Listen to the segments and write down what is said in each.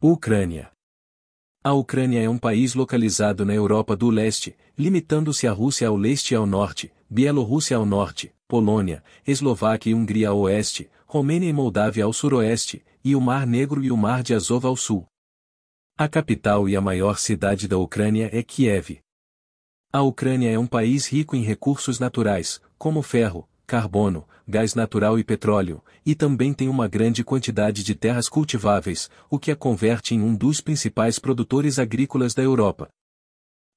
Ucrânia. A Ucrânia é um país localizado na Europa do Leste, limitando-se à Rússia ao leste e ao norte, Bielorrússia ao norte, Polônia, Eslováquia e Hungria ao oeste, Romênia e Moldávia ao suroeste, e o Mar Negro e o Mar de Azov ao sul. A capital e a maior cidade da Ucrânia é Kiev. A Ucrânia é um país rico em recursos naturais, como ferro, carbono, gás natural e petróleo, e também tem uma grande quantidade de terras cultiváveis, o que a converte em um dos principais produtores agrícolas da Europa.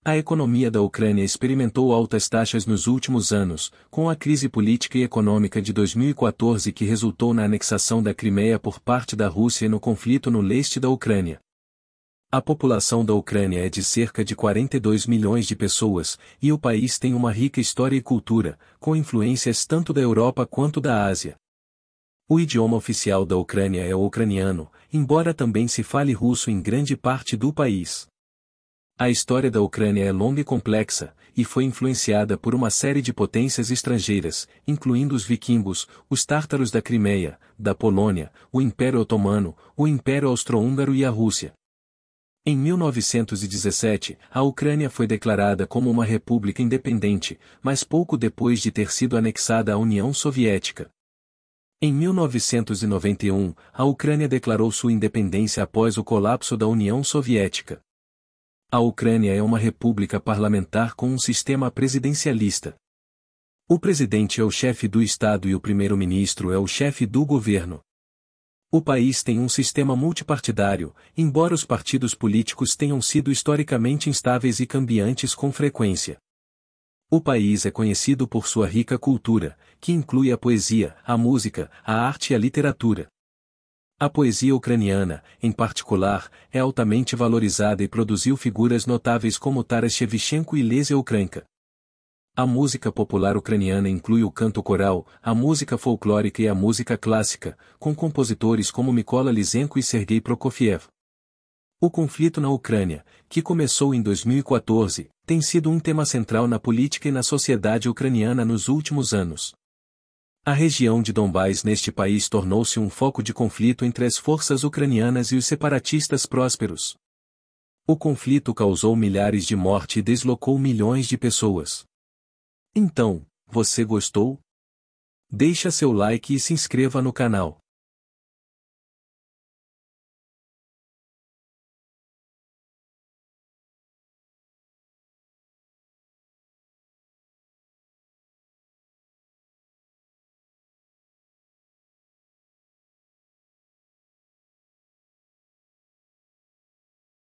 A economia da Ucrânia experimentou altas taxas nos últimos anos, com a crise política e econômica de 2014 que resultou na anexação da Crimeia por parte da Rússia e no conflito no leste da Ucrânia. A população da Ucrânia é de cerca de 42 milhões de pessoas, e o país tem uma rica história e cultura, com influências tanto da Europa quanto da Ásia. O idioma oficial da Ucrânia é o ucraniano, embora também se fale russo em grande parte do país. A história da Ucrânia é longa e complexa, e foi influenciada por uma série de potências estrangeiras, incluindo os vikingos, os tártaros da Crimeia, da Polônia, o Império Otomano, o Império Austro-Húngaro e a Rússia. Em 1917, a Ucrânia foi declarada como uma república independente, mas pouco depois de ter sido anexada à União Soviética. Em 1991, a Ucrânia declarou sua independência após o colapso da União Soviética. A Ucrânia é uma república parlamentar com um sistema presidencialista. O presidente é o chefe do Estado e o primeiro-ministro é o chefe do governo. O país tem um sistema multipartidário, embora os partidos políticos tenham sido historicamente instáveis e cambiantes com frequência. O país é conhecido por sua rica cultura, que inclui a poesia, a música, a arte e a literatura. A poesia ucraniana, em particular, é altamente valorizada e produziu figuras notáveis como Taras Shevchenko e Lesia Ukrainka. A música popular ucraniana inclui o canto coral, a música folclórica e a música clássica, com compositores como Mikola Lysenko e Sergei Prokofiev. O conflito na Ucrânia, que começou em 2014, tem sido um tema central na política e na sociedade ucraniana nos últimos anos. A região de Donbás neste país tornou-se um foco de conflito entre as forças ucranianas e os separatistas prósperos. O conflito causou milhares de mortes e deslocou milhões de pessoas. Então, você gostou? Deixa seu like e se inscreva no canal.